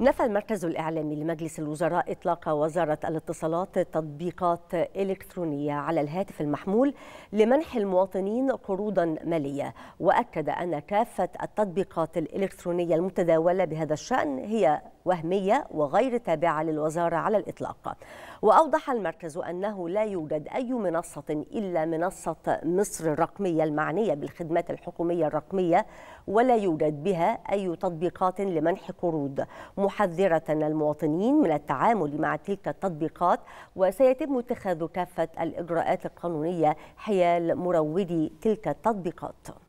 نفى المركز الإعلامي لمجلس الوزراء إطلاق وزارة الاتصالات تطبيقات إلكترونية على الهاتف المحمول لمنح المواطنين قروضا مالية وأكد أن كافة التطبيقات الإلكترونية المتداولة بهذا الشأن هي وهمية وغير تابعة للوزارة على الإطلاق وأوضح المركز أنه لا يوجد أي منصة إلا منصة مصر الرقمية المعنية بالخدمات الحكومية الرقمية ولا يوجد بها أي تطبيقات لمنح قروض محذرة المواطنين من التعامل مع تلك التطبيقات وسيتم اتخاذ كافة الإجراءات القانونية حيال مروجي تلك التطبيقات